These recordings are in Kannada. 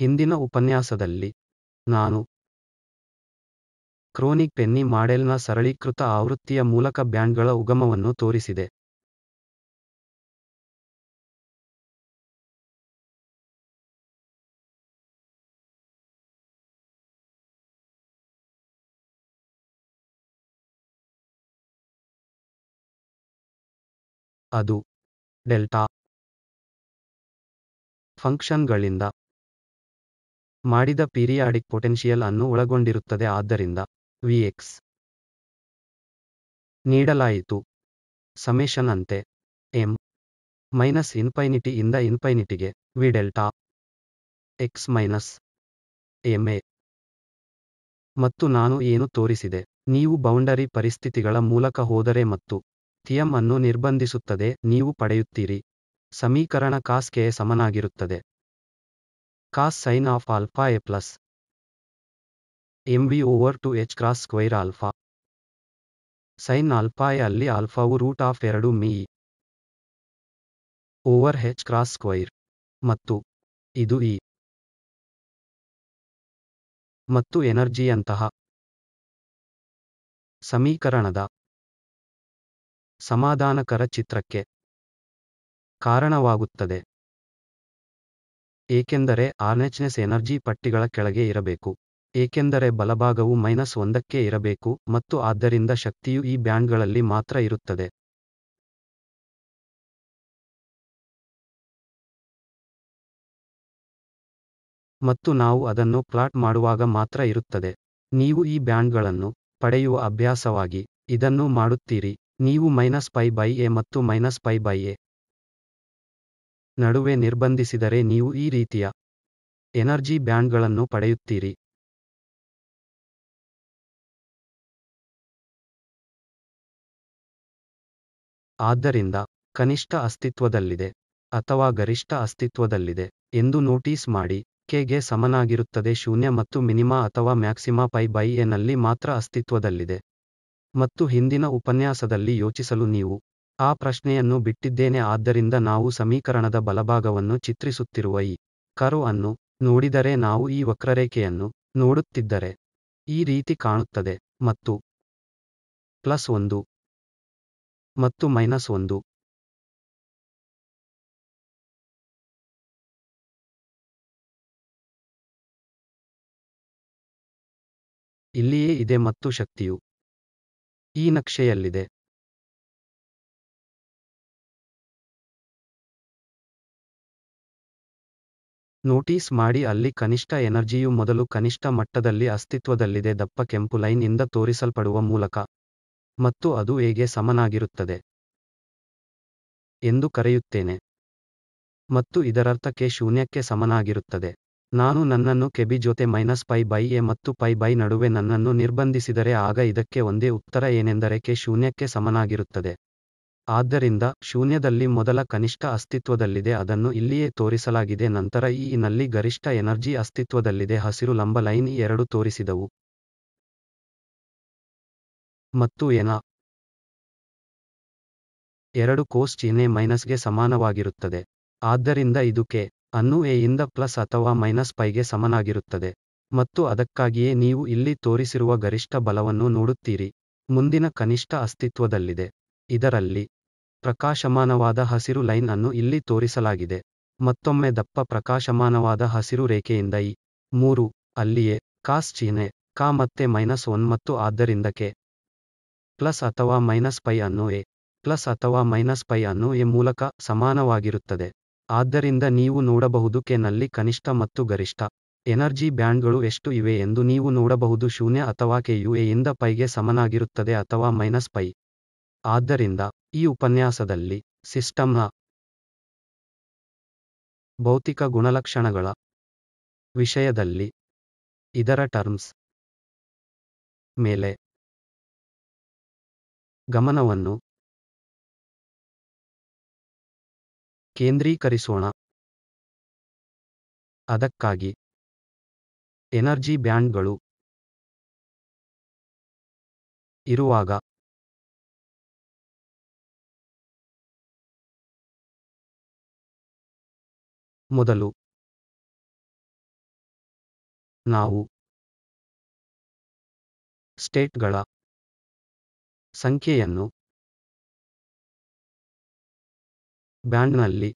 ಹಿಂದಿನ ಉಪನ್ಯಾಸದಲ್ಲಿ ನಾನು ಕ್ರೋನಿಕ್ ಪೆನ್ನಿ ಮಾಡೆಲ್ನ ಸರಳೀಕೃತ ಆವೃತ್ತಿಯ ಮೂಲಕ ಬ್ಯಾಂಡ್ಗಳ ಉಗಮವನ್ನು ತೋರಿಸಿದೆ. ಅದು ಡೆಲ್ಟಾ ಫಂಕ್ಷನ್ಗಳಿಂದ ಮಾಡಿದ ಪೀರಿಯಾಡಿಕ್ ಪೊಟೆನ್ಷಿಯಲ್ ಅನ್ನು ಒಳಗೊಂಡಿರುತ್ತದೆ ಆದ್ದರಿಂದ ವಿಎಕ್ಸ್ ನೀಡಲಾಯಿತು ಸಮೇಶನ್ ಅಂತೆ ಎಂ ಮೈನಸ್ ಇನ್ಫೈನಿಟಿ ಇಂದ ಇನ್ಫೈನಿಟಿಗೆ V delta X minus M A ಮತ್ತು ನಾನು ಏನು ತೋರಿಸಿದೆ ನೀವು ಬೌಂಡರಿ ಪರಿಸ್ಥಿತಿಗಳ ಮೂಲಕ ಹೋದರೆ ಮತ್ತು ಥಿಯಮ್ ಅನ್ನು ನಿರ್ಬಂಧಿಸುತ್ತದೆ ನೀವು ಪಡೆಯುತ್ತೀರಿ ಸಮೀಕರಣ ಕಾಸ್ಕೆ ಸಮನಾಗಿರುತ್ತದೆ Cos sine of alpha a plus mb over two H cross square alpha sine alpha A ಅಲ್ಲಿ ಆಲ್ಫಾವು ರೂಟ್ ಆಫ್ ಎರಡು M over H cross square ಮತ್ತು ಇದು ಇ e ಮತ್ತು ಎನರ್ಜಿಯಂತಹ ಸಮೀಕರಣದ ಸಮಾಧಾನಕರ ಚಿತ್ರಕ್ಕೆ ಕಾರಣವಾಗುತ್ತದೆ ಏಕೆಂದರೆ ಆರ್ನೆಚ್ನೆಸ್ ಎನರ್ಜಿ ಪಟ್ಟಿಗಳ ಕೆಳಗೆ ಇರಬೇಕು ಏಕೆಂದರೆ ಬಲಭಾಗವು ಮೈನಸ್ ಒಂದಕ್ಕೆ ಇರಬೇಕು ಮತ್ತು ಆದ್ದರಿಂದ ಶಕ್ತಿಯು ಈ ಬ್ಯಾಂಡ್ಗಳಲ್ಲಿ ಮಾತ್ರ ಇರುತ್ತದೆ ಮತ್ತು ನಾವು ಅದನ್ನು ಪ್ಲಾಟ್ ಮಾಡುವಾಗ ಮಾತ್ರ ಇರುತ್ತದೆ ನೀವು ಈ ಬ್ಯಾಂಡ್ಗಳನ್ನು ಪಡೆಯುವ ಅಭ್ಯಾಸವಾಗಿ ಇದನ್ನು ಮಾಡುತ್ತೀರಿ ನೀವು ಮೈನಸ್ ಪೈ ಬೈ ಎ ಮತ್ತು ಮೈನಸ್ ಪೈ ಬೈ ಎ ನಡುವೆ ನಿರ್ಬಂಧಿಸಿದರೆ ನೀವು ಈ ರೀತಿಯ ಎನರ್ಜಿ ಬ್ಯಾಂಡ್ಗಳನ್ನು ಪಡೆಯುತ್ತೀರಿ ಆದ್ದರಿಂದ ಕನಿಷ್ಠ ಅಸ್ತಿತ್ವದಲ್ಲಿದೆ ಅಥವಾ ಗರಿಷ್ಠ ಅಸ್ತಿತ್ವದಲ್ಲಿದೆ ಎಂದು ನೋಟಿಸ್ ಮಾಡಿ ಕೆಗೆ ಸಮನಾಗಿರುತ್ತದೆ ಶೂನ್ಯ ಮತ್ತು ಮಿನಿಮಾ ಅಥವಾ ಮ್ಯಾಕ್ಸಿಮಾ ಪೈ ಬೈ ಎನಲ್ಲಿ ಮಾತ್ರ ಅಸ್ತಿತ್ವದಲ್ಲಿದೆ ಮತ್ತು ಹಿಂದಿನ ಉಪನ್ಯಾಸದಲ್ಲಿ ಯೋಚಿಸಲು ನೀವು ಆ ಪ್ರಶ್ನೆಯನ್ನು ಬಿಟ್ಟಿದ್ದೇನೆ ಆದ್ದರಿಂದ ನಾವು ಸಮೀಕರಣದ ಬಲಭಾಗವನ್ನು ಚಿತ್ರಿಸುತ್ತಿರುವ ಈ ಕರು ಅನ್ನು ನೋಡಿದರೆ ನಾವು ಈ ವಕ್ರರೇಖೆಯನ್ನು ನೋಡುತ್ತಿದ್ದರೆ ಈ ರೀತಿ ಕಾಣುತ್ತದೆ ಮತ್ತು ಪ್ಲಸ್ ಒಂದು ಮತ್ತು ಮೈನಸ್ ಒಂದು ಇಲ್ಲಿಯೇ ಇದೆ ಮತ್ತು ಶಕ್ತಿಯು ಈ ನಕ್ಷೆಯಲ್ಲಿದೆ ನೋಟೀಸ್ ಮಾಡಿ ಅಲ್ಲಿ ಕನಿಷ್ಠ ಎನರ್ಜಿಯು ಮೊದಲು ಕನಿಷ್ಠ ಮಟ್ಟದಲ್ಲಿ ಅಸ್ತಿತ್ವದಲ್ಲಿದೆ ದಪ್ಪ ಕೆಂಪು ಲೈನ್ ಇಂದ ತೋರಿಸಲ್ಪಡುವ ಮೂಲಕ ಮತ್ತು ಅದು ಹೇಗೆ ಸಮನಾಗಿರುತ್ತದೆ ಎಂದು ಕರೆಯುತ್ತೇನೆ ಮತ್ತು ಇದರರ್ಥ ಕೆ ಶೂನ್ಯಕ್ಕೆ ಸಮನಾಗಿರುತ್ತದೆ ನಾನು ನನ್ನನ್ನು ಕೆಬಿ ಜೊತೆ ಮೈನಸ್ ಪೈ ಬೈ ಎ ಮತ್ತು ಪೈ ಬೈ ನಡುವೆ ನನ್ನನ್ನು ನಿರ್ಬಂಧಿಸಿದರೆ ಆಗ ಇದಕ್ಕೆ ಒಂದೇ ಉತ್ತರ ಏನೆಂದರೆ ಕೆ ಶೂನ್ಯಕ್ಕೆ ಸಮನಾಗಿರುತ್ತದೆ ಆದ್ದರಿಂದ ಶೂನ್ಯದಲ್ಲಿ ಮೊದಲ ಕನಿಷ್ಠ ಅಸ್ತಿತ್ವದಲ್ಲಿದೆ ಅದನ್ನು ಇಲ್ಲಿಯೇ ತೋರಿಸಲಾಗಿದೆ ನಂತರ ಈ ನಲ್ಲಿ ಗರಿಷ್ಠ ಎನರ್ಜಿ ಅಸ್ತಿತ್ವದಲ್ಲಿದೆ ಹಸಿರು ಲಂಬ ಲೈನ್ ಎರಡು ತೋರಿಸಿದವು ಮತ್ತು ಎನ ಎರಡು ಕೋಸ್ ಚಿಹ್ನೆ ಮೈನಸ್ಗೆ ಸಮಾನವಾಗಿರುತ್ತದೆ ಆದ್ದರಿಂದ ಇದು ಕೆ ಅನ್ನು ಎ ಪ್ಲಸ್ ಅಥವಾ ಮೈನಸ್ ಪೈಗೆ ಸಮನಾಗಿರುತ್ತದೆ ಮತ್ತು ಅದಕ್ಕಾಗಿಯೇ ನೀವು ಇಲ್ಲಿ ತೋರಿಸಿರುವ ಗರಿಷ್ಠ ಬಲವನ್ನು ನೋಡುತ್ತೀರಿ ಮುಂದಿನ ಕನಿಷ್ಠ ಅಸ್ತಿತ್ವದಲ್ಲಿದೆ ಇದರಲ್ಲಿ ಪ್ರಕಾಶಮಾನವಾದ ಹಸಿರು ಲೈನ್ ಅನ್ನು ಇಲ್ಲಿ ತೋರಿಸಲಾಗಿದೆ ಮತ್ತೊಮ್ಮೆ ದಪ್ಪ ಪ್ರಕಾಶಮಾನವಾದ ಹಸಿರು ರೇಖೆಯಿಂದ ಇ ಮೂರು ಅಲ್ಲಿಯೇ ಕಾಸ್ ಚೀನೆ ಕಾ ಮತ್ತೆ ಮೈನಸ್ ಒನ್ ಮತ್ತು ಆದ್ದರಿಂದ ಕೆ ಪ್ಲಸ್ ಅಥವಾ ಮೈನಸ್ ಪೈ ಅನ್ನು ಎ ಪ್ಲಸ್ ಅಥವಾ ಮೈನಸ್ ಪೈ ಅನ್ನು ಎ ಮೂಲಕ ಸಮಾನವಾಗಿರುತ್ತದೆ ಆದ್ದರಿಂದ ನೀವು ನೋಡಬಹುದು ಕೆ ನಲ್ಲಿ ಕನಿಷ್ಠ ಮತ್ತು ಗರಿಷ್ಠ ಎನರ್ಜಿ ಬ್ಯಾಂಡ್ಗಳು ಎಷ್ಟು ಇವೆ ಎಂದು ನೀವು ನೋಡಬಹುದು ಶೂನ್ಯ ಅಥವಾ ಕೆಯು ಯು ಎ ಪೈಗೆ ಸಮನಾಗಿರುತ್ತದೆ ಅಥವಾ ಮೈನಸ್ ಪೈ ಆದ್ದರಿಂದ ಈ ಉಪನ್ಯಾಸದಲ್ಲಿ ಸಿಸ್ಟಮ್ನ ಭೌತಿಕ ಗುಣಲಕ್ಷಣಗಳ ವಿಷಯದಲ್ಲಿ ಇದರ ಟರ್ಮ್ಸ್ ಮೇಲೆ ಗಮನವನ್ನು ಕೇಂದ್ರೀಕರಿಸೋಣ ಅದಕ್ಕಾಗಿ ಎನರ್ಜಿ ಬ್ಯಾಂಡ್ಗಳು ಇರುವಾಗ ಮೊದಲು ನಾವು ಸ್ಟೇಟ್ಗಳ ಸಂಖ್ಯೆಯನ್ನು ಬ್ಯಾಂಡ್ನಲ್ಲಿ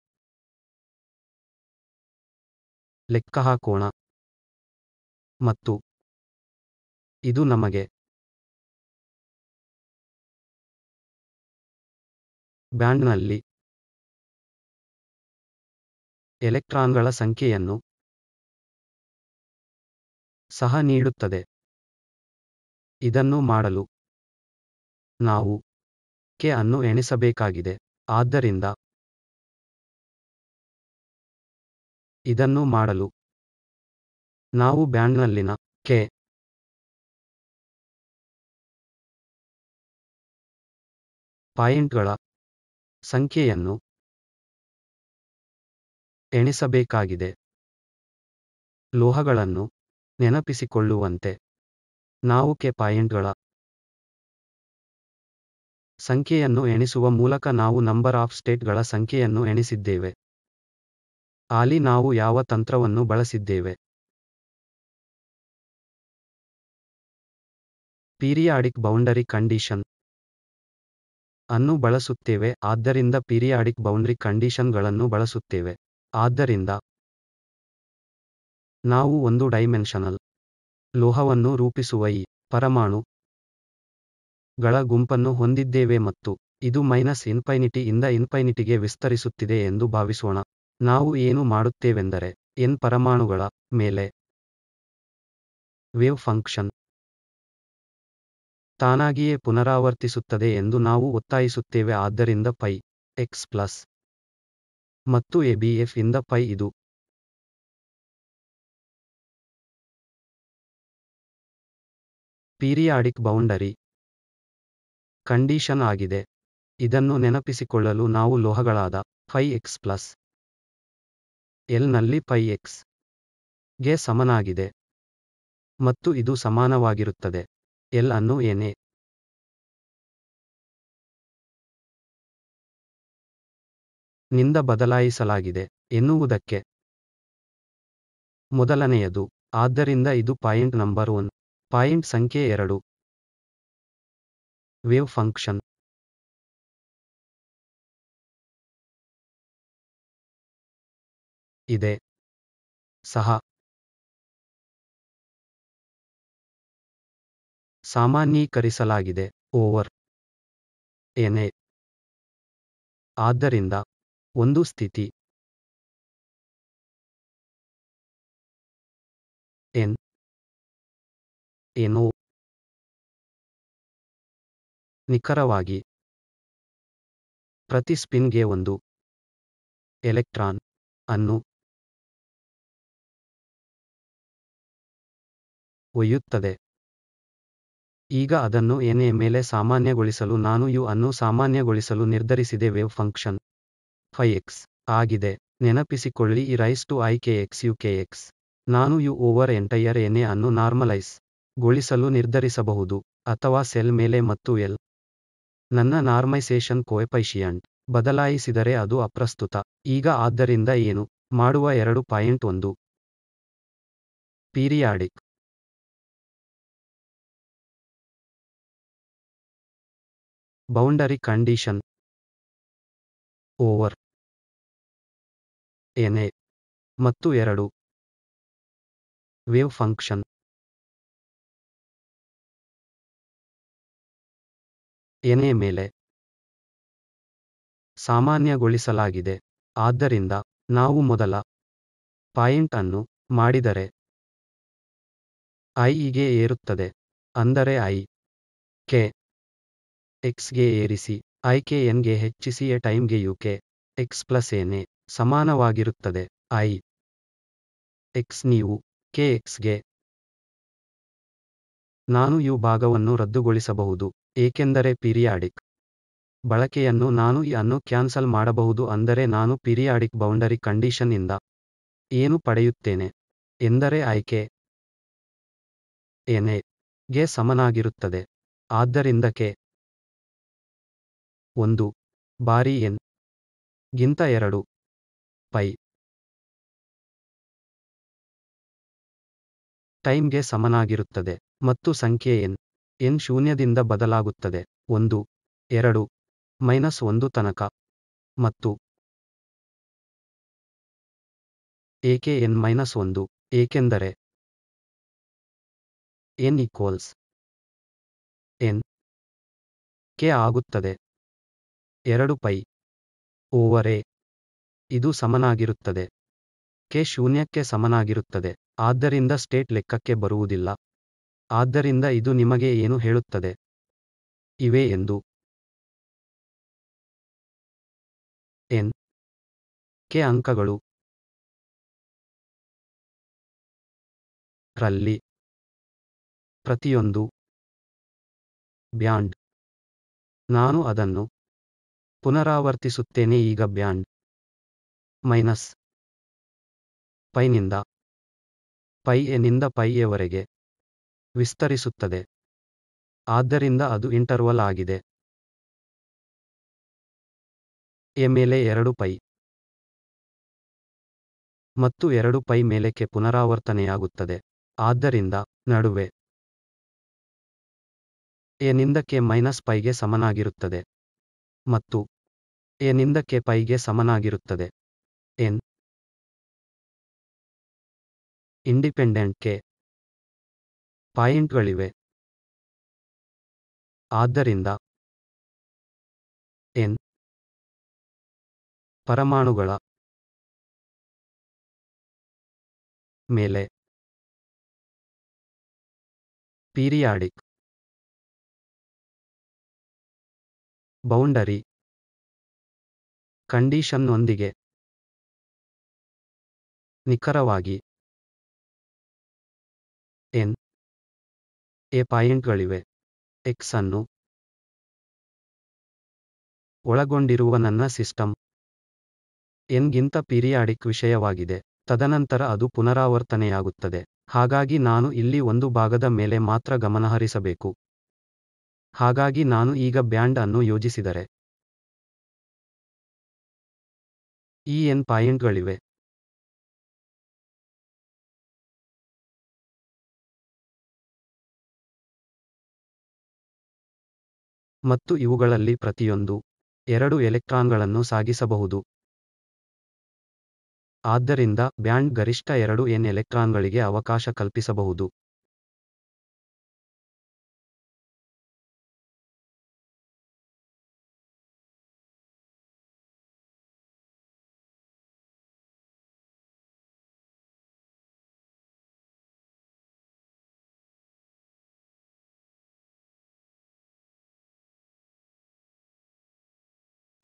ಲೆಕ್ಕಹಾಕೋಣ ಮತ್ತು ಇದು ನಮಗೆ ಬ್ಯಾಂಡ್ನಲ್ಲಿ ಎಲೆಕ್ಟ್ರಾನ್ಗಳ ಸಂಖ್ಯೆಯನ್ನು ಸಹ ನೀಡುತ್ತದೆ ಇದನ್ನು ಮಾಡಲು ನಾವು ಕೆ ಅನ್ನು ಎಣಿಸಬೇಕಾಗಿದೆ ಆದ್ದರಿಂದ ಇದನ್ನು ಮಾಡಲು ನಾವು ಬ್ಯಾಂಡ್ನಲ್ಲಿನ ಕೆ ಪಾಯಿಂಟ್ಗಳ ಸಂಖ್ಯೆಯನ್ನು ಎಣಿಸಬೇಕಾಗಿದೆ ಲೋಹಗಳನ್ನು ನೆನಪಿಸಿಕೊಳ್ಳುವಂತೆ ನಾವು ಕೆ ಪಾಯಿಂಟ್ಗಳ ಸಂಖ್ಯೆಯನ್ನು ಎಣಿಸುವ ಮೂಲಕ ನಾವು ನಂಬರ್ ಆಫ್ ಸ್ಟೇಟ್ಗಳ ಸಂಖ್ಯೆಯನ್ನು ಎಣಿಸಿದ್ದೇವೆ ಆಲಿ ನಾವು ಯಾವ ತಂತ್ರವನ್ನು ಬಳಸಿದ್ದೇವೆ ಪೀರಿಯಾಡಿಕ್ ಬೌಂಡರಿ ಕಂಡೀಷನ್ ಅನ್ನು ಬಳಸುತ್ತೇವೆ ಆದ್ದರಿಂದ ಪೀರಿಯಾಡಿಕ್ ಬೌಂಡರಿ ಕಂಡೀಷನ್ಗಳನ್ನು ಬಳಸುತ್ತೇವೆ ಆದ್ದರಿಂದ ನಾವು ಒಂದು ಡೈಮೆನ್ಷನಲ್ ಲೋಹವನ್ನು ರೂಪಿಸುವ ಈ ಪರಮಾಣು ಗಳ ಗುಂಪನ್ನು ಹೊಂದಿದ್ದೇವೆ ಮತ್ತು ಇದು ಮೈನಸ್ ಇನ್ಫೈನಿಟಿ ಇಂದ ಇನ್ಫೈನಿಟಿಗೆ ವಿಸ್ತರಿಸುತ್ತಿದೆ ಎಂದು ಭಾವಿಸೋಣ ನಾವು ಏನು ಮಾಡುತ್ತೇವೆಂದರೆ ಎನ್ ಪರಮಾಣುಗಳ ಮೇಲೆ ವೇವ್ ಫಂಕ್ಷನ್ ತಾನಾಗಿಯೇ ಪುನರಾವರ್ತಿಸುತ್ತದೆ ಎಂದು ನಾವು ಒತ್ತಾಯಿಸುತ್ತೇವೆ ಆದ್ದರಿಂದ ಪೈ ಎಕ್ಸ್ ಪ್ಲಸ್ ಮತ್ತು ಎಬಿಎಫ್ ಇಂದ ಪೈ ಇದು ಪೀರಿಯಾಡಿಕ್ ಬೌಂಡರಿ ಕಂಡೀಷನ್ ಆಗಿದೆ ಇದನ್ನು ನೆನಪಿಸಿಕೊಳ್ಳಲು ನಾವು ಲೋಹಗಳಾದ ಫೈ ಎಕ್ಸ್ ಪ್ಲಸ್ ಎಲ್ನಲ್ಲಿ ಪೈ ಎಕ್ಸ್ ಗೆ ಸಮನಾಗಿದೆ ಮತ್ತು ಇದು ಸಮಾನವಾಗಿರುತ್ತದೆ ಎಲ್ ಅನ್ನು ಏನೇ ನಿಂದ ಬದಲಾಯಿಸಲಾಗಿದೆ ಎನ್ನುವುದಕ್ಕೆ ಮೊದಲನೆಯದು ಆದ್ದರಿಂದ ಇದು ಪಾಯಿಂಟ್ ನಂಬರ್ ಒನ್ ಪಾಯಿಂಟ್ ಸಂಖ್ಯೆ ಎರಡು ವೇವ್ ಫಂಕ್ಷನ್ ಇದೆ ಸಹ ಸಾಮಾನ್ಯೀಕರಿಸಲಾಗಿದೆ ಓವರ್ ಏನೇ ಆದ್ದರಿಂದ ಒಂದು ಸ್ಥಿತಿ ಎನ್ ಏನೋ ನಿಖರವಾಗಿ ಪ್ರತಿ ಸ್ಪಿನ್ಗೆ ಒಂದು ಎಲೆಕ್ಟ್ರಾನ್ ಅನ್ನು ಒಯ್ಯುತ್ತದೆ ಈಗ ಅದನ್ನು ಏನೇ ಮೇಲೆ ಸಾಮಾನ್ಯಗೊಳಿಸಲು ನಾನು ಯು ಅನ್ನು ಸಾಮಾನ್ಯಗೊಳಿಸಲು ನಿರ್ಧರಿಸಿದೆ ವೇವ್ ಫಂಕ್ಷನ್ ಫೈಎಕ್ಸ್ ಆಗಿದೆ ನೆನಪಿಸಿಕೊಳ್ಳಿ e raise to i k x u k x ನಾನು ಯು ಓವರ್ ಎಂಟೈಯರ್ ಎನೆ ಅನ್ನು ನಾರ್ಮಲೈಸ್ ಗೊಳಿಸಲು ನಿರ್ಧರಿಸಬಹುದು ಅಥವಾ ಸೆಲ್ ಮೇಲೆ ಮತ್ತು ಎಲ್ ನನ್ನ ನಾರ್ಮೈಸೇಷನ್ ಕೋಪೈಶಿಯಂಟ್ ಬದಲಾಯಿಸಿದರೆ ಅದು ಅಪ್ರಸ್ತುತ ಈಗ ಆದ್ದರಿಂದ ಏನು ಮಾಡುವ ಎರಡು ಪಾಯಿಂಟ್ ಒಂದು periodic boundary condition over a ಮತ್ತು ಎರಡು ವೇವ್ ಫಂಕ್ಷನ್ ಎನೆ ಮೇಲೆ ಸಾಮಾನ್ಯಗೊಳಿಸಲಾಗಿದೆ ಆದ್ದರಿಂದ ನಾವು ಮೊದಲ ಪಾಯಿಂಟ್ ಅನ್ನು ಮಾಡಿದರೆ ಐ ಗೆ ಏರುತ್ತದೆ ಅಂದರೆ ಐ ಕೆ ಎಕ್ಸ್ಗೆ ಏರಿಸಿ ಐ ಕೆ ಎನ್ಗೆ ಹೆಚ್ಚಿಸಿ ಎ ಟೈಮ್ಗೆ ಯು ಕೆ ಎಕ್ಸ್ ಪ್ಲಸ್ ಏನೇ ಸಮಾನವಾಗಿರುತ್ತದೆ ಐ ಎಕ್ಸ್ ನೀವು ಕೆ ಗೆ ನಾನು ಯು ಭಾಗವನ್ನು ರದ್ದುಗೊಳಿಸಬಹುದು ಏಕೆಂದರೆ ಪೀರಿಯಾಡಿಕ್ ಬಳಕೆಯನ್ನು ನಾನು ಈ ಅನ್ನು ಕ್ಯಾನ್ಸಲ್ ಮಾಡಬಹುದು ಅಂದರೆ ನಾನು ಪೀರಿಯಾಡಿಕ್ ಬೌಂಡರಿ ಕಂಡೀಷನ್ ಇಂದ ಏನು ಪಡೆಯುತ್ತೇನೆ ಎಂದರೆ ಆಯ್ಕೆ ಎನೆ ಗೆ ಸಮನಾಗಿರುತ್ತದೆ ಆದ್ದರಿಂದ ಕೆ ಒಂದು ಬಾರಿ ಎನ್ ಗಿಂತ ಎರಡು ಪೈ, ಟೈಮ್ಗೆ ಸಮನಾಗಿರುತ್ತದೆ ಮತ್ತು ಸಂಖ್ಯೆ ಎನ್ ಎನ್ ಶೂನ್ಯದಿಂದ ಬದಲಾಗುತ್ತದೆ ಒಂದು ಎರಡು ಮೈನಸ್ ಒಂದು ತನಕ ಮತ್ತು ಏಕೆ ಎನ್ ಮೈನಸ್ ಒಂದು ಏಕೆಂದರೆ ಎನ್ ಈಕ್ವಲ್ಸ್ ಎನ್ ಕೆ ಆಗುತ್ತದೆ ಎರಡು ಪೈ ಓವರ್ ಇದು ಸಮನಾಗಿರುತ್ತದೆ ಕೆ ಶೂನ್ಯಕ್ಕೆ ಸಮನಾಗಿರುತ್ತದೆ ಆದ್ದರಿಂದ ಸ್ಟೇಟ್ ಲೆಕ್ಕಕ್ಕೆ ಬರುವುದಿಲ್ಲ ಆದ್ದರಿಂದ ಇದು ನಿಮಗೆ ಏನು ಹೇಳುತ್ತದೆ ಇವೆ ಎಂದು ಎನ್ ಕೆ ಅಂಕಗಳು ರಲ್ಲಿ ಪ್ರತಿಯೊಂದು ಬ್ಯಾಂಡ್ ನಾನು ಅದನ್ನು ಪುನರಾವರ್ತಿಸುತ್ತೇನೆ ಈಗ ಬ್ಯಾಂಡ್ ಮೈನಸ್ ಪೈನಿಂದ ಪೈ ಎನಿಂದ ಪೈ ಎವರೆಗೆ ವಿಸ್ತರಿಸುತ್ತದೆ ಆದ್ದರಿಂದ ಅದು ಇಂಟರ್ವಲ್ ಆಗಿದೆ ಎ ಮೇಲೆ ಎರಡು ಪೈ ಮತ್ತು ಎರಡು ಪೈ ಮೇಲೆಕ್ಕೆ ಪುನರಾವರ್ತನೆಯಾಗುತ್ತದೆ ಆದ್ದರಿಂದ ನಡುವೆ ಎನಿಂದ ಕೆ ಮೈನಸ್ ಪೈಗೆ ಸಮನಾಗಿರುತ್ತದೆ ಮತ್ತು ಎನಿಂದ ಕೆ ಪೈಗೆ ಸಮನಾಗಿರುತ್ತದೆ ಎನ್ ಇಂಡಿಪೆಂಡೆಂಟ್ಗೆ ಪಾಯಿಂಟ್ಗಳಿವೆ ಆದ್ದರಿಂದ ಎನ್ ಪರಮಾಣುಗಳ ಮೇಲೆ ಪೀರಿಯಾಡಿಕ್ ಬೌಂಡರಿ ಕಂಡೀಷನ್ನೊಂದಿಗೆ ನಿಖರವಾಗಿ ಎನ್ ಎ ಪಾಯಿಂಟ್ಗಳಿವೆ ಎಕ್ಸ್ ಅನ್ನು ಒಳಗೊಂಡಿರುವ ನನ್ನ ಸಿಸ್ಟಮ್ ಎನ್ಗಿಂತ ಪೀರಿಯಾಡಿಕ್ ವಿಷಯವಾಗಿದೆ ತದನಂತರ ಅದು ಪುನರಾವರ್ತನೆಯಾಗುತ್ತದೆ ಹಾಗಾಗಿ ನಾನು ಇಲ್ಲಿ ಒಂದು ಭಾಗದ ಮೇಲೆ ಮಾತ್ರ ಗಮನಹರಿಸಬೇಕು ಹಾಗಾಗಿ ನಾನು ಈಗ ಬ್ಯಾಂಡ್ ಅನ್ನು ಯೋಜಿಸಿದರೆ ಈ ಎನ್ ಪಾಯಿಂಟ್ಗಳಿವೆ ಮತ್ತು ಇವುಗಳಲ್ಲಿ ಪ್ರತಿಯೊಂದು. ಎರಡು ಎಲೆಕ್ಟ್ರಾನ್ಗಳನ್ನು ಸಾಗಿಸಬಹುದು ಆದ್ದರಿಂದ ಬ್ಯಾಂಡ್ ಗರಿಷ್ಠ ಎರಡು ಎನ್ ಎಲೆಕ್ಟ್ರಾನ್ಗಳಿಗೆ ಅವಕಾಶ ಕಲ್ಪಿಸಬಹುದು.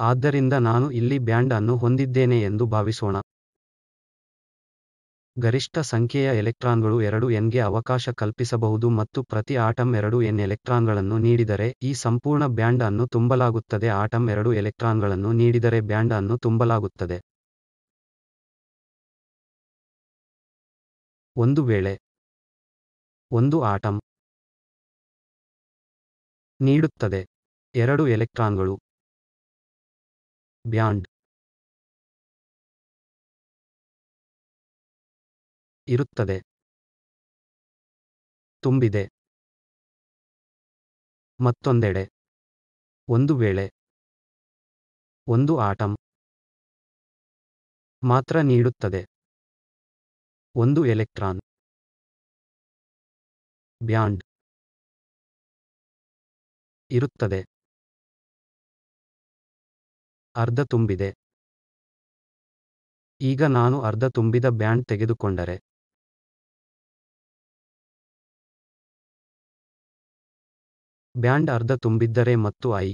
ಆದ್ದರಿಂದ ನಾನು ಇಲ್ಲಿ ಬ್ಯಾಂಡ್ ಅನ್ನು ಹೊಂದಿದ್ದೇನೆ ಎಂದು ಭಾವಿಸೋಣ ಗರಿಷ್ಠ ಸಂಖ್ಯೆಯ ಎಲೆಕ್ಟ್ರಾನ್ಗಳು ಎರಡು ಎನ್ಗೆ ಅವಕಾಶ ಕಲ್ಪಿಸಬಹುದು ಮತ್ತು ಪ್ರತಿ ಆಟಮ್ ಎರಡು ಎನ್ ಎಲೆಕ್ಟ್ರಾನ್ಗಳನ್ನು ನೀಡಿದರೆ ಈ ಸಂಪೂರ್ಣ ಬ್ಯಾಂಡ್ ಅನ್ನು ತುಂಬಲಾಗುತ್ತದೆ ಆಟಮ್ ಎರಡು ಎಲೆಕ್ಟ್ರಾನ್ಗಳನ್ನು ನೀಡಿದರೆ ಬ್ಯಾಂಡ್ ಅನ್ನು ತುಂಬಲಾಗುತ್ತದೆ ಒಂದು ವೇಳೆ ಒಂದು ಆಟಮ್ ನೀಡುತ್ತದೆ ಎರಡು ಎಲೆಕ್ಟ್ರಾನ್ಗಳು ಬ್ಯಾಂಡ್ ಇರುತ್ತದೆ ತುಂಬಿದೆ ಮತ್ತೊಂದೆಡೆ ಒಂದು ವೇಳೆ ಒಂದು ಆಟಂ ಮಾತ್ರ ನೀಡುತ್ತದೆ ಒಂದು ಎಲೆಕ್ಟ್ರಾನ್ ಬ್ಯಾಂಡ್ ಇರುತ್ತದೆ ಅರ್ಧ ತುಂಬಿದೆ ಈಗ ನಾನು ಅರ್ಧ ತುಂಬಿದ ಬ್ಯಾಂಡ್ ತೆಗೆದುಕೊಂಡರೆ ಬ್ಯಾಂಡ್ ಅರ್ಧ ತುಂಬಿದ್ದರೆ ಮತ್ತು ಐ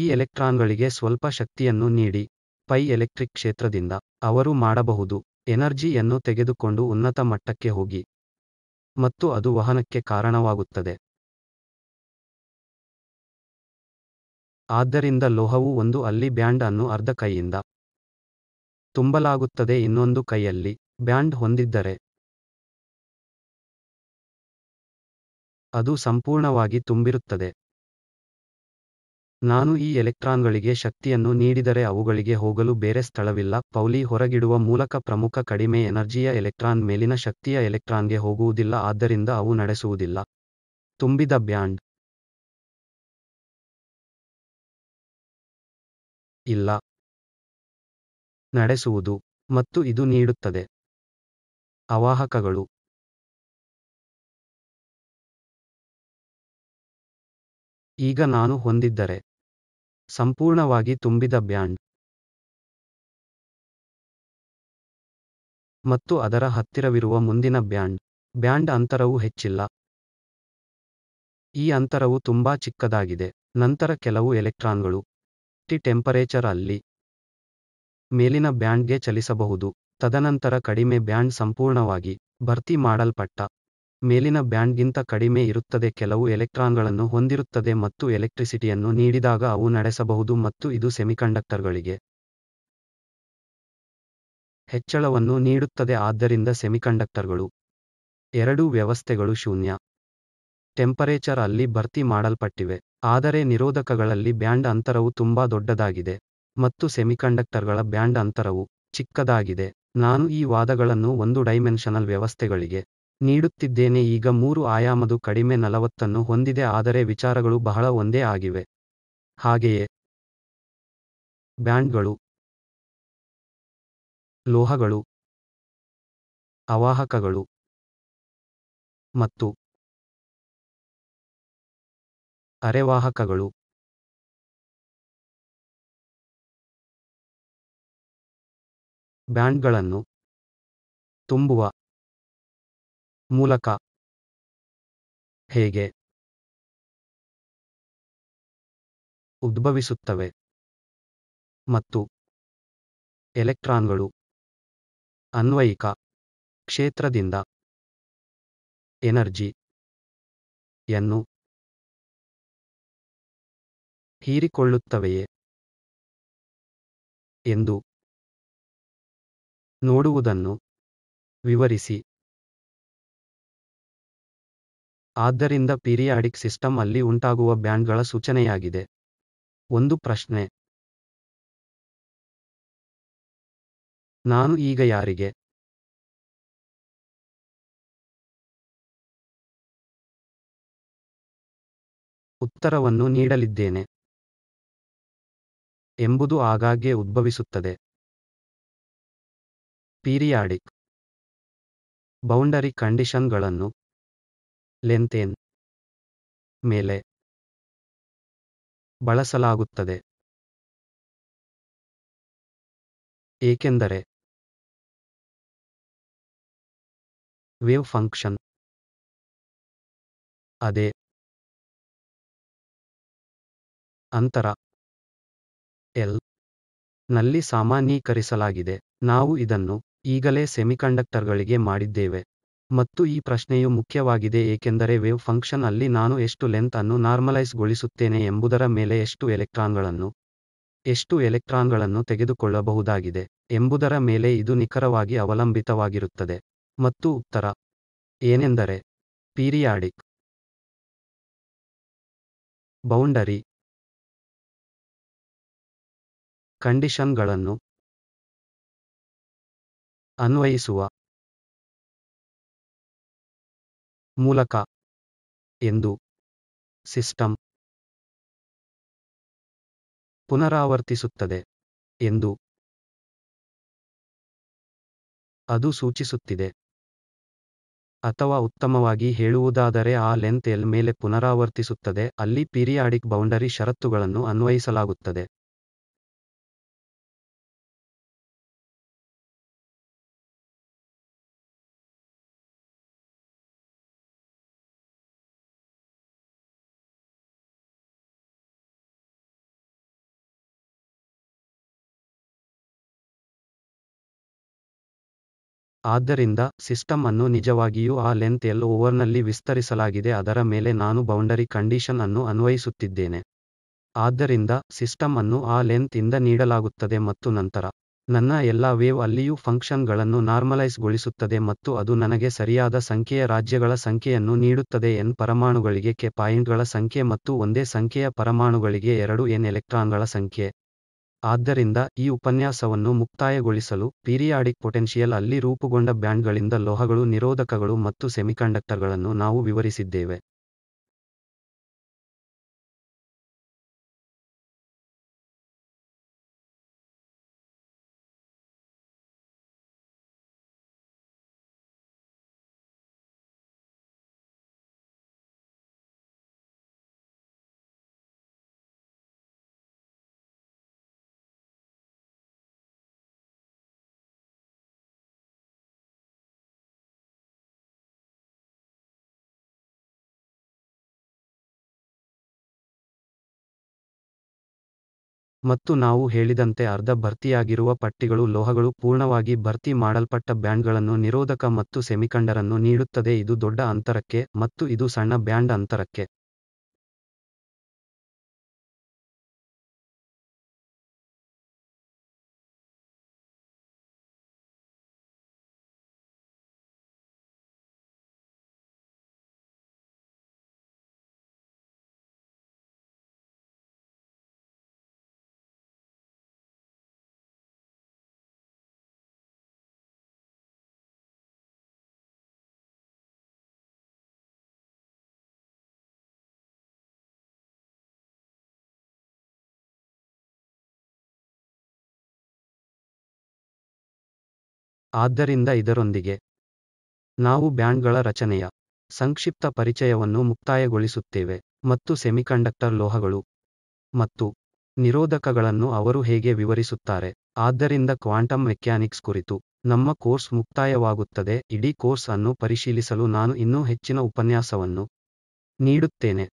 ಈ ಎಲೆಕ್ಟ್ರಾನ್ಗಳಿಗೆ ಸ್ವಲ್ಪ ಶಕ್ತಿಯನ್ನು ನೀಡಿ ಪೈ ಎಲೆಕ್ಟ್ರಿಕ್ ಕ್ಷೇತ್ರದಿಂದ ಅವರು ಮಾಡಬಹುದು ಎನರ್ಜಿಯನ್ನು ತೆಗೆದುಕೊಂಡು ಉನ್ನತ ಮಟ್ಟಕ್ಕೆ ಹೋಗಿ ಮತ್ತು ಅದು ವಹನಕ್ಕೆ ಕಾರಣವಾಗುತ್ತದೆ ಆದ್ದರಿಂದ ಲೋಹವು ಒಂದು ಅಲ್ಲಿ ಬ್ಯಾಂಡ್ ಅನ್ನು ಅರ್ಧ ಕೈಯಿಂದ ತುಂಬಲಾಗುತ್ತದೆ ಇನ್ನೊಂದು ಕೈಯಲ್ಲಿ ಬ್ಯಾಂಡ್ ಹೊಂದಿದ್ದರೆ ಅದು ಸಂಪೂರ್ಣವಾಗಿ ತುಂಬಿರುತ್ತದೆ ನಾನು ಈ ಎಲೆಕ್ಟ್ರಾನ್ಗಳಿಗೆ ಶಕ್ತಿಯನ್ನು ನೀಡಿದರೆ ಅವುಗಳಿಗೆ ಹೋಗಲು ಬೇರೆ ಸ್ಥಳವಿಲ್ಲ ಪೌಲಿ ಹೊರಗಿಡುವ ಮೂಲಕ ಪ್ರಮುಖ ಕಡಿಮೆ ಎನರ್ಜಿಯ ಎಲೆಕ್ಟ್ರಾನ್ ಮೇಲಿನ ಶಕ್ತಿಯ ಎಲೆಕ್ಟ್ರಾನ್ಗೆ ಹೋಗುವುದಿಲ್ಲ ಆದ್ದರಿಂದ ಅವು ನಡೆಸುವುದಿಲ್ಲ ತುಂಬಿದ ಬ್ಯಾಂಡ್ ಇಲ್ಲ ನಡೆಸುವುದು ಮತ್ತು ಇದು ನೀಡುತ್ತದೆ ಅವಾಹಕಗಳು ಈಗ ನಾನು ಹೊಂದಿದ್ದರೆ ಸಂಪೂರ್ಣವಾಗಿ ತುಂಬಿದ ಬ್ಯಾಂಡ್ ಮತ್ತು ಅದರ ಹತ್ತಿರವಿರುವ ಮುಂದಿನ ಬ್ಯಾಂಡ್ ಬ್ಯಾಂಡ್ ಅಂತರವು ಹೆಚ್ಚಿಲ್ಲ ಈ ಅಂತರವು ತುಂಬಾ ಚಿಕ್ಕದಾಗಿದೆ ನಂತರ ಕೆಲವು ಎಲೆಕ್ಟ್ರಾನ್ಗಳು ಟಿ ಟೆಂಪರೇಚರ್ ಅಲ್ಲಿ ಮೇಲಿನ ಬ್ಯಾಂಡ್ಗೆ ಚಲಿಸಬಹುದು ತದನಂತರ ಕಡಿಮೆ ಬ್ಯಾಂಡ್ ಸಂಪೂರ್ಣವಾಗಿ ಭರ್ತಿ ಮಾಡಲ್ಪಟ್ಟ ಮೇಲಿನ ಬ್ಯಾಂಡ್ಗಿಂತ ಕಡಿಮೆ ಇರುತ್ತದೆ ಕೆಲವು ಎಲೆಕ್ಟ್ರಾನ್ಗಳನ್ನು ಹೊಂದಿರುತ್ತದೆ ಮತ್ತು ಎಲೆಕ್ಟ್ರಿಸಿಟಿಯನ್ನು ನೀಡಿದಾಗ ಅವು ನಡೆಸಬಹುದು ಮತ್ತು ಇದು ಸೆಮಿಕಂಡಕ್ಟರ್ಗಳಿಗೆ ಹೆಚ್ಚಳವನ್ನು ನೀಡುತ್ತದೆ ಆದ್ದರಿಂದ ಸೆಮಿಕಂಡಕ್ಟರ್ಗಳು ಎರಡೂ ವ್ಯವಸ್ಥೆಗಳು ಶೂನ್ಯ ಟೆಂಪರೇಚರ್ ಅಲ್ಲಿ ಭರ್ತಿ ಮಾಡಲ್ಪಟ್ಟಿವೆ ಆದರೆ ನಿರೋಧಕಗಳಲ್ಲಿ ಬ್ಯಾಂಡ್ ಅಂತರವು ತುಂಬಾ ದೊಡ್ಡದಾಗಿದೆ ಮತ್ತು ಸೆಮಿಕಂಡಕ್ಟರ್ಗಳ ಬ್ಯಾಂಡ್ ಅಂತರವು ಚಿಕ್ಕದಾಗಿದೆ ನಾನು ಈ ವಾದಗಳನ್ನು ಒಂದು ಡೈಮೆನ್ಷನಲ್ ವ್ಯವಸ್ಥೆಗಳಿಗೆ ನೀಡುತ್ತಿದ್ದೇನೆ ಈಗ ಮೂರು ಆಯಾಮದು ಕಡಿಮೆ ನಲವತ್ತನ್ನು ಹೊಂದಿದೆ ಆದರೆ ವಿಚಾರಗಳು ಬಹಳ ಒಂದೇ ಆಗಿವೆ ಹಾಗೆಯೇ ಬ್ಯಾಂಡ್ಗಳು ಲೋಹಗಳು ಅವಾಹಕಗಳು ಮತ್ತು ಅರೆವಾಹಕಗಳು ಬ್ಯಾಂಡ್ಗಳನ್ನು ತುಂಬುವ ಮೂಲಕ ಹೇಗೆ ಉದ್ಭವಿಸುತ್ತವೆ ಮತ್ತು ಎಲೆಕ್ಟ್ರಾನ್ಗಳು ಅನ್ವಯಿಕ ಕ್ಷೇತ್ರದಿಂದ ಎನರ್ಜಿ ಯನ್ನು ಹೀರಿಕೊಳ್ಳುತ್ತವೆಯೇ ಎಂದು ನೋಡುವುದನ್ನು ವಿವರಿಸಿ ಆದ್ದರಿಂದ ಪೀರಿಯಾಡಿಕ್ ಸಿಸ್ಟಮ್ ಅಲ್ಲಿ ಉಂಟಾಗುವ ಬ್ಯಾಂಡ್ಗಳ ಸೂಚನೆಯಾಗಿದೆ ಒಂದು ಪ್ರಶ್ನೆ ನಾನು ಈಗ ಯಾರಿಗೆ ಉತ್ತರವನ್ನು ನೀಡಲಿದ್ದೇನೆ ಎಂಬುದು ಆಗಾಗ್ಗೆ ಉದ್ಭವಿಸುತ್ತದೆ ಪೀರಿಯಾಡಿಕ್ ಬೌಂಡರಿ ಕಂಡೀಷನ್ಗಳನ್ನು ಲೆಂಥೇನ್ ಮೇಲೆ ಬಳಸಲಾಗುತ್ತದೆ ಏಕೆಂದರೆ ವೇವ್ ಫಂಕ್ಷನ್ ಅದೇ ಅಂತರ ಎಲ್ ನಲ್ಲಿ ಸಾಮಾನ್ಯೀಕರಿಸಲಾಗಿದೆ ನಾವು ಇದನ್ನು ಈಗಲೇ ಸೆಮಿಕಂಡಕ್ಟರ್ಗಳಿಗೆ ಮಾಡಿದ್ದೇವೆ ಮತ್ತು ಈ ಪ್ರಶ್ನೆಯು ಮುಖ್ಯವಾಗಿದೆ ಏಕೆಂದರೆ ವೇವ್ ಫಂಕ್ಷನ್ ಅಲ್ಲಿ ನಾನು ಎಷ್ಟು ಲೆಂತ್ ಅನ್ನು ನಾರ್ಮಲೈಸ್ಗೊಳಿಸುತ್ತೇನೆ ಎಂಬುದರ ಮೇಲೆ ಎಷ್ಟು ಎಲೆಕ್ಟ್ರಾನ್ಗಳನ್ನು ಎಷ್ಟು ಎಲೆಕ್ಟ್ರಾನ್ಗಳನ್ನು ತೆಗೆದುಕೊಳ್ಳಬಹುದಾಗಿದೆ ಎಂಬುದರ ಮೇಲೆ ಇದು ನಿಖರವಾಗಿ ಅವಲಂಬಿತವಾಗಿರುತ್ತದೆ ಮತ್ತು ಉತ್ತರ ಏನೆಂದರೆ ಪೀರಿಯಾಡಿಕ್ ಬೌಂಡರಿ ಕಂಡೀಷನ್ಗಳನ್ನು ಅನ್ವಯಿಸುವ ಮೂಲಕ ಎಂದು ಸಿಸ್ಟಮ್ ಪುನರಾವರ್ತಿಸುತ್ತದೆ ಎಂದು ಅದು ಸೂಚಿಸುತ್ತಿದೆ ಅಥವಾ ಉತ್ತಮವಾಗಿ ಹೇಳುವುದಾದರೆ ಆ ಲೆಂತ್ ಎಲ್ ಮೇಲೆ ಪುನರಾವರ್ತಿಸುತ್ತದೆ ಅಲ್ಲಿ ಪೀರಿಯಾಡಿಕ್ ಬೌಂಡರಿ ಷರತ್ತುಗಳನ್ನು ಅನ್ವಯಿಸಲಾಗುತ್ತದೆ ಆದ್ದರಿಂದ ಸಿಸ್ಟಮ್ ಅನ್ನು ನಿಜವಾಗಿಯೂ ಆ ಲೆಂತ್ ಎಲ್ ಓವರ್ನಲ್ಲಿ ವಿಸ್ತರಿಸಲಾಗಿದೆ ಅದರ ಮೇಲೆ ನಾನು ಬೌಂಡರಿ ಕಂಡೀಷನ್ ಅನ್ನು ಅನ್ವಯಿಸುತ್ತಿದ್ದೇನೆ ಆದ್ದರಿಂದ ಸಿಸ್ಟಮ್ ಅನ್ನು ಆ ಲೆಂತ್ ಇಂದ ನೀಡಲಾಗುತ್ತದೆ ಮತ್ತು ನಂತರ ನನ್ನ ಎಲ್ಲಾ ವೇವ್ ಅಲ್ಲಿಯೂ ಫಂಕ್ಷನ್ಗಳನ್ನು ನಾರ್ಮಲೈಸ್ಗೊಳಿಸುತ್ತದೆ ಮತ್ತು ಅದು ನನಗೆ ಸರಿಯಾದ ಸಂಖ್ಯೆಯ ರಾಜ್ಯಗಳ ಸಂಖ್ಯೆಯನ್ನು ನೀಡುತ್ತದೆ ಎನ್ ಪರಮಾಣುಗಳಿಗೆ ಕೆ ಪಾಯಿಂಟ್ಗಳ ಸಂಖ್ಯೆ ಮತ್ತು ಒಂದೇ ಸಂಖ್ಯೆಯ ಪರಮಾಣುಗಳಿಗೆ ಎರಡು ಎನ್ ಎಲೆಕ್ಟ್ರಾನ್ಗಳ ಸಂಖ್ಯೆ ಆದ್ದರಿಂದ ಈ ಉಪನ್ಯಾಸವನ್ನು ಮುಕ್ತಾಯಗೊಳಿಸಲು ಪೀರಿಯಾಡಿಕ್ ಪೊಟೆನ್ಷಿಯಲ್ ಅಲ್ಲಿ ರೂಪುಗೊಂಡ ಬ್ಯಾಂಡ್ಗಳಿಂದ ಲೋಹಗಳು ನಿರೋಧಕಗಳು ಮತ್ತು ಸೆಮಿಕಂಡಕ್ಟರ್ಗಳನ್ನು ನಾವು ವಿವರಿಸಿದ್ದೇವೆ ಮತ್ತು ನಾವು ಹೇಳಿದಂತೆ ಅರ್ಧ ಭರ್ತಿಯಾಗಿರುವ ಪಟ್ಟಿಗಳು ಲೋಹಗಳು ಪೂರ್ಣವಾಗಿ ಭರ್ತಿ ಮಾಡಲ್ಪಟ್ಟ ಬ್ಯಾಂಡ್ಗಳನ್ನು ನಿರೋಧಕ ಮತ್ತು ಸೆಮಿಕಂಡರನ್ನು ನೀಡುತ್ತದೆ ಇದು ದೊಡ್ಡ ಅಂತರಕ್ಕೆ ಮತ್ತು ಇದು ಸಣ್ಣ ಬ್ಯಾಂಡ್ ಅಂತರಕ್ಕೆ ಆದ್ದರಿಂದ ಇದರೊಂದಿಗೆ ನಾವು ಬ್ಯಾಂಡ್ಗಳ ರಚನೆಯ ಸಂಕ್ಷಿಪ್ತ ಪರಿಚಯವನ್ನು ಮುಕ್ತಾಯಗೊಳಿಸುತ್ತೇವೆ ಮತ್ತು ಸೆಮಿಕಂಡಕ್ಟರ್ ಲೋಹಗಳು ಮತ್ತು ನಿರೋಧಕಗಳನ್ನು ಅವರು ಹೇಗೆ ವಿವರಿಸುತ್ತಾರೆ ಆದ್ದರಿಂದ ಕ್ವಾಂಟಮ್ ಮೆಕ್ಯಾನಿಕ್ಸ್ ಕುರಿತು ನಮ್ಮ ಕೋರ್ಸ್ ಮುಕ್ತಾಯವಾಗುತ್ತದೆ ಇಡೀ ಕೋರ್ಸ್ ಅನ್ನು ಪರಿಶೀಲಿಸಲು ನಾನು ಇನ್ನೂ ಹೆಚ್ಚಿನ ಉಪನ್ಯಾಸವನ್ನು ನೀಡುತ್ತೇನೆ